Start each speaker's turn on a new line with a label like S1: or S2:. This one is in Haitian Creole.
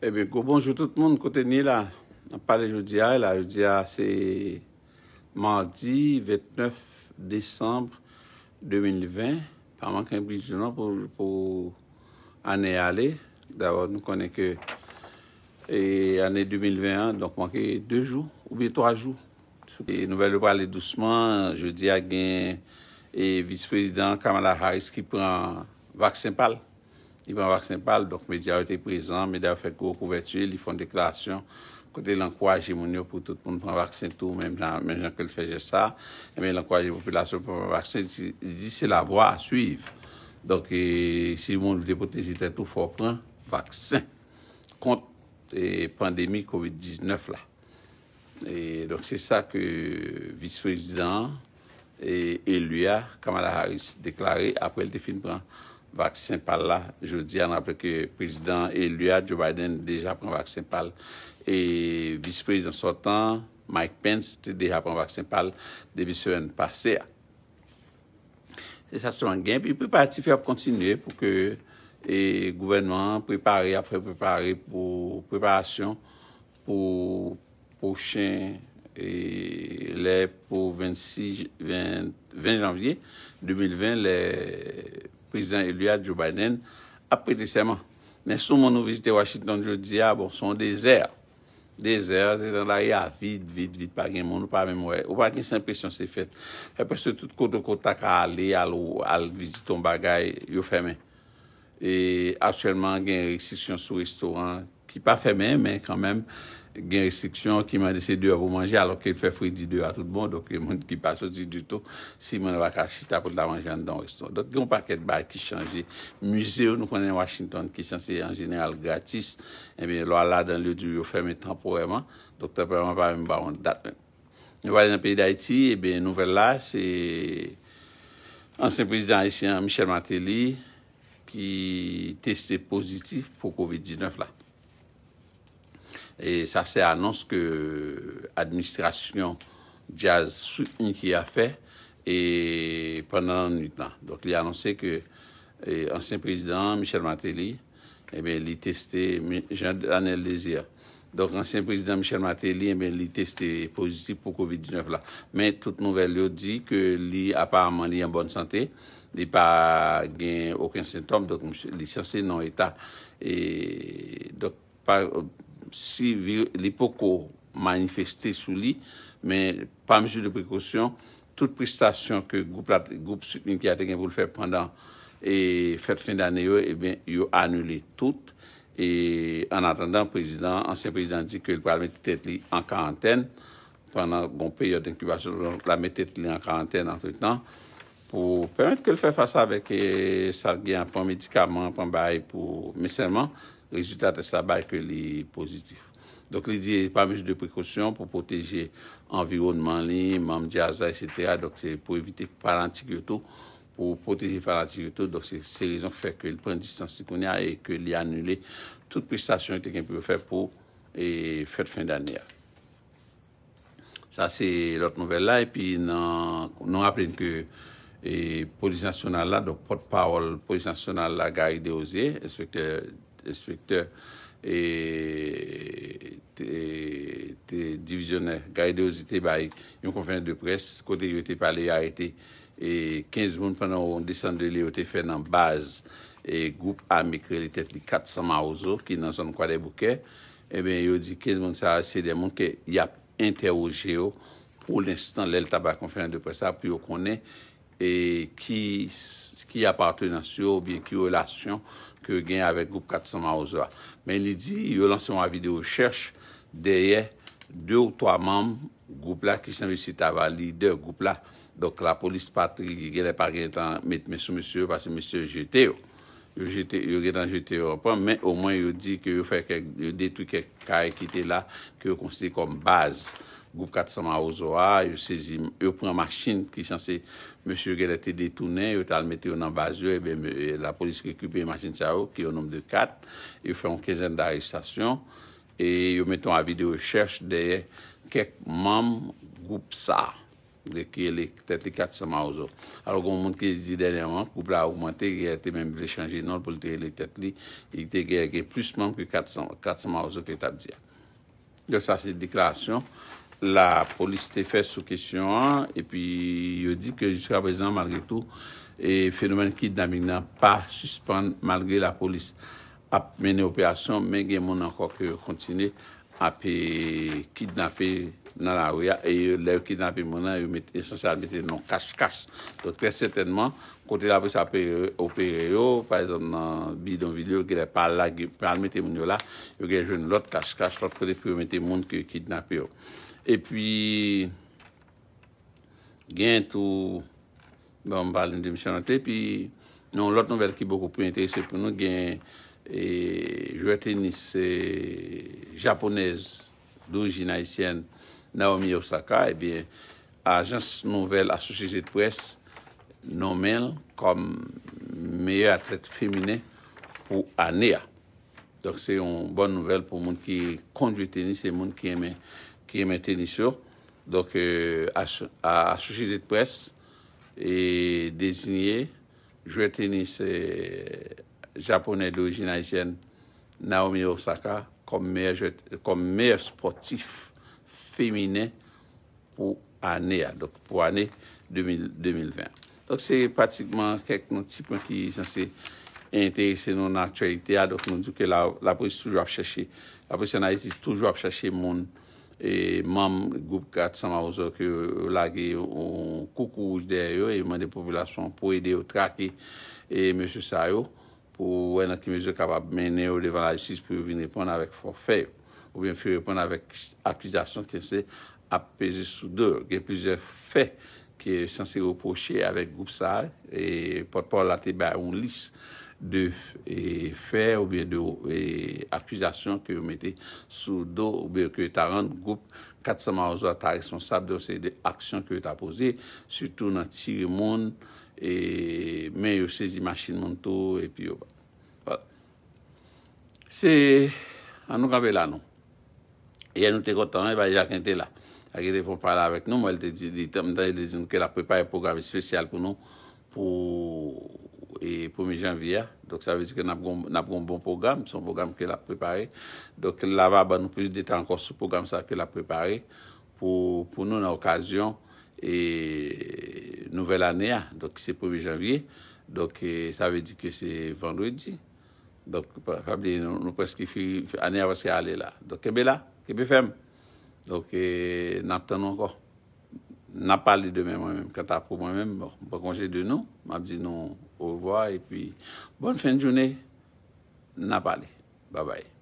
S1: Ebe eh go bonjou tout moun kote ni la. A pale eh, joudi a, la joudi a se mardi 29 desembre 2020. Pa manke imprisyonan pou ane eh, ale. D'abord nou konen ke ane 2021, donk manke 2 jou oube 3 jou. Nou vele pale dousman, joudi a gen vice-president Kamala Harris ki pran vaksin pal. I pan vaksin pal, donk media ou ete prezant, media ou fekou kouvertu, li fon deklarasyon. Kote lankwaje, moun yo pou tout moun pran vaksin tou, men jan ke l feje sa. Men lankwaje, populasyon pou pran vaksin, li di se la vwa a suiv. Donk si moun l depote jitè tou, fò pran vaksin kont eh, pandemi COVID-19 la. Donk se sa ke vice prezident, eluya eh, Kamala Harris deklaré apre l defin pran. vaksin pal la. Joudi an aple ke prezident Elia Joe Biden deja pran vaksin pal. E visprez an sotan, Mike Pence deja pran vaksin pal debi sewen pase a. Se sa son gen, pi preparatif yo ap kontinue pou ke e gouvenman prepari apre prepari pou preparasyon pou pochen le pou 26 20 janvye 2020 le Prezant Elia Djo Bajnen apre de seman. Men sou moun nou vizite wachit dond yo diya, ah bon, son dezer. Dezer, seman la, ya, vid, vid, vid, pa gen moun nou pa memwe. Ou pa gen sempresyon se fet. Epe se tout koto kota ka ale al viziton bagay yo femen. E aswelman gen resisyon sou restoran. ki pa feme, men kan men gen restriksyon ki man dese 2 avou manje, alok ke fè fwidi 2 avou moun, doke moun ki pa soti dito, si moun avakashi, ta pou la manje an don reston. Dok ki yon paket bay ki chanje, museo nou konen Washington, ki chanje an jeneral gratis, en ben lwa la dan lyo diyo feme temporeman, doke preman pa mwen baron datmen. Yon wale nan peyi d'Haïti, en eh ben nouvel la, se ansen prezident Michel Matéli, ki teste pozitif pou COVID-19 la. E sa se anons ke administrasyon jaz souten ki a fe e pendant 8 nan. Donk li anons se ke ansyen prezident Michel Maté li e eh ben li teste janel de zir. Donk ansyen prezident Michel Maté li e eh ben li teste pozitif pou COVID-19 la. Men tout nouvel yo di ke li apareman li en bonne sante, li pa gen oken sintom, donk li sase non etat. E donk pa Si li poko manifesti sou li, men pa misil de prekosyon, tout prestasyon ke goup sutmim ki ate gen vou l fèp pandan e fèt fin dan eh e yo, e ben yo anulé tout. En atendan, anseyn prezident di ke l pral metet li an karenten, pandan goun peyo d'inkubasyon, l pral metet li an karenten an tretan, pou permit ke l fèp fasa avèk sar gen an pon medikaman, an pon baray pou meselman, rezultat e sabay ke li pozitif. Donk li di pa mejou de prekosyon pou poteje environman li, mam di aza, etc. Donk se pou evite parantik yo tou, pou poteje parantik yo tou, donk se se rezon fek ke li pren distansi koun ya e ke li anule tout prestasyon teken pou fek pou fek fin danyan. Sa se lot nouvel la, e pi nan apren ke polizansyonal la, donk potpawol polizansyonal la gari de oze, espekte... inspektor et divisioner. Gade yo zite bay yon konferen de pres, kote yo te pale ya ete 15 moun panon yon desan de li yo te fè nan baz e goup amikre li tet li 400 ma ouzo ki nan son kwa eh de bouke, e ben yo di 15 moun sa ase de moun ke yap enteroje yo pou l'instant lèl taba konferen de pres api yo konen e ki apartenasyon ou biye ki relasyon ke gen avèk goup 411 va. Men li di, yo lanseman videyo chèche, deyè, 2 ou 3 mam goup la, Christian Vesit avali, 2 goup la, dok la polis patri, genè par gen tan met mè sou mè sè, mè sè mè sè jè te yo. yo getan jete yo repon, men o mwen yo di ke yo detou kek kare ki te la, ke yo konsite kom baz, group 4 sama ozo a, yo pre machine ki chanse, monsi yo getan te detounen, yo talmete yo nan baz yo, eh eh, la polis kekupe machine sa yo, ki yo nom de 4, yo fè yon kezen da restasyon, yo meton avide yo chèche de kek mame group sa a. de kye le tet li 400 ma ouzo. Alors kon moun kye di denyaman, koupla augmente, ki te menm vle chanje nan pou te kye le tet li, ki te kye gen plus manm ki 400 ma ouzo ki te ap diyan. Yo sa se deklarasyon, la polis te fè sou kesyon an, e pi yo di ke jiska prezant malge tou, fenomen kid nan mignan pa suspande malge la polis ap mene operasyon, men gen moun anko ki yo kontine ap kid nan ap nan la ou ya e yon lè yon kidnap yon mounan yon mète esensyal mète yon kach kach tot kè sètenman kote la pou sape opè yon parè zon nan bidon videyo gre pal la, gre pal mète moun yon la yon gen joun lòt kach kach lòt kote pou mète moun kè yon kidnap yon e pi gen tou mèm pal yon dimsyanote pi yon lòt nouvel ki boku pou entese pou nou gen jwète nise japonèz doujina isyen Naomi Osaka, ebyen, eh a jans nouvel asosye de pres noumel kom meye atlet femine pou ane ya. Dok se yon bon nouvel pou moun ki konjou teni, se moun ki eme teni sou. Dok asosye de pres e dezine jou teni se euh, Japone dojina jen Naomi Osaka kom meye sportif sportif. Femine pou ane ya Dok pou ane 2020 Dok se pratikman Kek nou tipman ki san se Interese nou naturalite ya Dok nou dike la pou se soujwa ap chache La pou se nan iti soujwa ap chache Moun mam Goup 4, sama ouzo Kou kouj der yo E mwen de populasyon pou ede yo trake E mwen se sa yo Pou wè nan ki mwen se kapab menen yo Devan la justice pou vin repon avèk forfè yo ou bien fè repon avèk akwizasyon kè se apèze sou do. Gè plizè fè kè sansè wè pochè avèk goup sa. E potpòl atè, bè, on lis dè fè ou bien dè akwizasyon kè wè mette sou do ou bien kè wè ta rende goup katsama wazwa ta eksponsab dè wè se dè akwizasyon kè wè ta pose, sütou nan tiri moun e men yo sezi machin moun tou, epi yo ba. Vot. Se, an nou gavè la nou. Ya nou te kontan, ya kente la. Ake te fon prala avèk nou. Mwen te di, te mdre de zinou ke la prepare programè spesyal pou nou pou mi janvye. Dok sa ve di ke nabgon bon programè, son programè ke la prepare. Dok la va, ba nou pou jit dete ankon sou programè sa ke la prepare pou nou nan okasyon nouvel anè a. Dok se pou mi janvye. Dok sa ve di ke se vendredi. Dok pa bè, nou preski fi anè avè se ale la. Dok kebe la. Kibifem. Donc, e, natan anko. Napal de mè mwen mèm. Kata pou mwen mèm. Bon, mwen konje de nou. Mwen ap di nou. Ouwa. E pi, bon fin jounè. Napal. Ba bay.